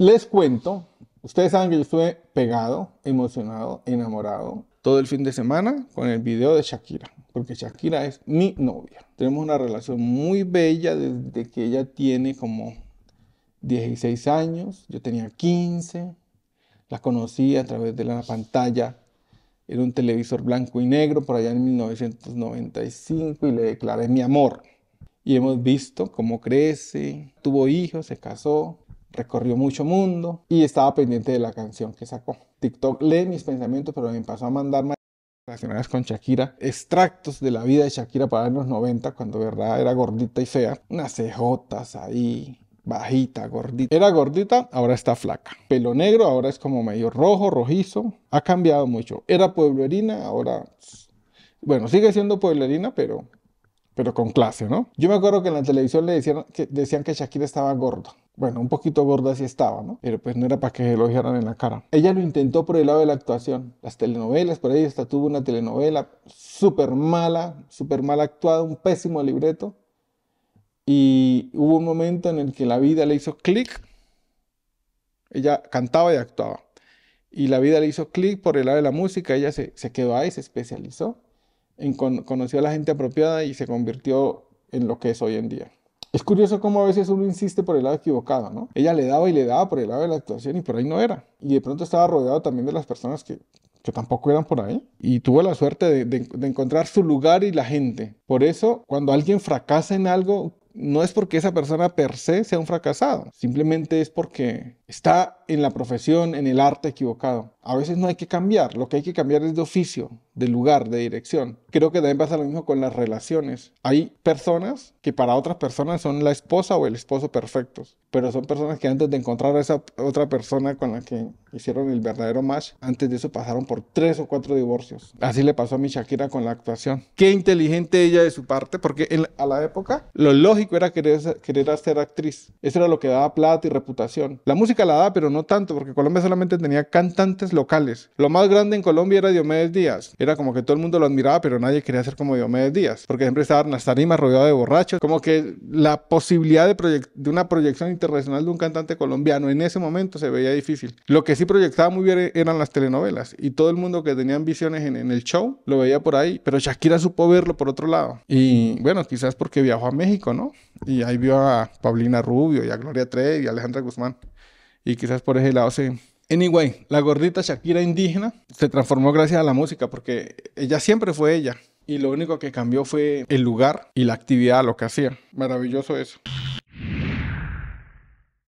Les cuento, ustedes saben que yo estuve pegado, emocionado, enamorado todo el fin de semana con el video de Shakira, porque Shakira es mi novia. Tenemos una relación muy bella desde que ella tiene como 16 años, yo tenía 15, la conocí a través de la pantalla en un televisor blanco y negro por allá en 1995 y le declaré mi amor. Y hemos visto cómo crece, tuvo hijos, se casó, recorrió mucho mundo y estaba pendiente de la canción que sacó. TikTok lee mis pensamientos, pero me pasó a mandar más. relacionadas con Shakira, extractos de la vida de Shakira para los 90, cuando de verdad era gordita y fea, unas cejotas ahí, bajita, gordita. Era gordita, ahora está flaca. Pelo negro, ahora es como medio rojo, rojizo. Ha cambiado mucho. Era pueblerina, ahora... Bueno, sigue siendo pueblerina, pero, pero con clase, ¿no? Yo me acuerdo que en la televisión le decían que, decían que Shakira estaba gorda. Bueno, un poquito gorda sí estaba, ¿no? Pero pues no era para que se elogiaran en la cara. Ella lo intentó por el lado de la actuación. Las telenovelas, por ahí hasta tuvo una telenovela súper mala, súper mal actuada, un pésimo libreto. Y hubo un momento en el que la vida le hizo clic. Ella cantaba y actuaba. Y la vida le hizo clic por el lado de la música. Ella se, se quedó ahí, se especializó. En, conoció a la gente apropiada y se convirtió en lo que es hoy en día. Es curioso cómo a veces uno insiste por el lado equivocado, ¿no? Ella le daba y le daba por el lado de la actuación y por ahí no era. Y de pronto estaba rodeado también de las personas que, tampoco eran por ahí. Y tuvo la suerte de, de encontrar su lugar y la gente. Por eso, cuando alguien fracasa en algo, no es porque esa persona per se sea un fracasado, simplemente es porque está en la profesión, en el arte equivocado. A veces no hay que cambiar, lo que hay que cambiar es de oficio, de lugar, de dirección. Creo que también pasa lo mismo con las relaciones. Hay personas que para otras personas son la esposa o el esposo perfectos, pero son personas que antes de encontrar a esa otra persona con la que hicieron el verdadero match, antes de eso pasaron por tres o cuatro divorcios. Así le pasó a mi Shakira con la actuación. Qué inteligente ella de su parte, porque a la época lo lógico era querer, querer ser actriz. Eso era lo que daba plata y reputación. La música la daba, pero no tanto, porque Colombia solamente tenía cantantes locales. Lo más grande en Colombia era Diomedes Díaz era como que todo el mundo lo admiraba, pero nadie quería ser como Diomedes Díaz, porque siempre estaba en las tarimas rodeado de borrachos, como que la posibilidad de, una proyección internacional de un cantante colombiano en ese momento se veía difícil. Lo que sí proyectaba muy bien eran las telenovelas y todo el mundo que tenía ambiciones en, el show lo veía por ahí, pero Shakira supo verlo por otro lado. Y bueno, quizás porque viajó a México, ¿no? Y ahí vio a Paulina Rubio y a Gloria Trevi y a Alejandra Guzmán. Y quizás por ese lado se, Anyway, la gordita Shakira indígena se transformó gracias a la música porque ella siempre fue ella y lo único que cambió fue el lugar y la actividad, lo que hacía. Maravilloso eso.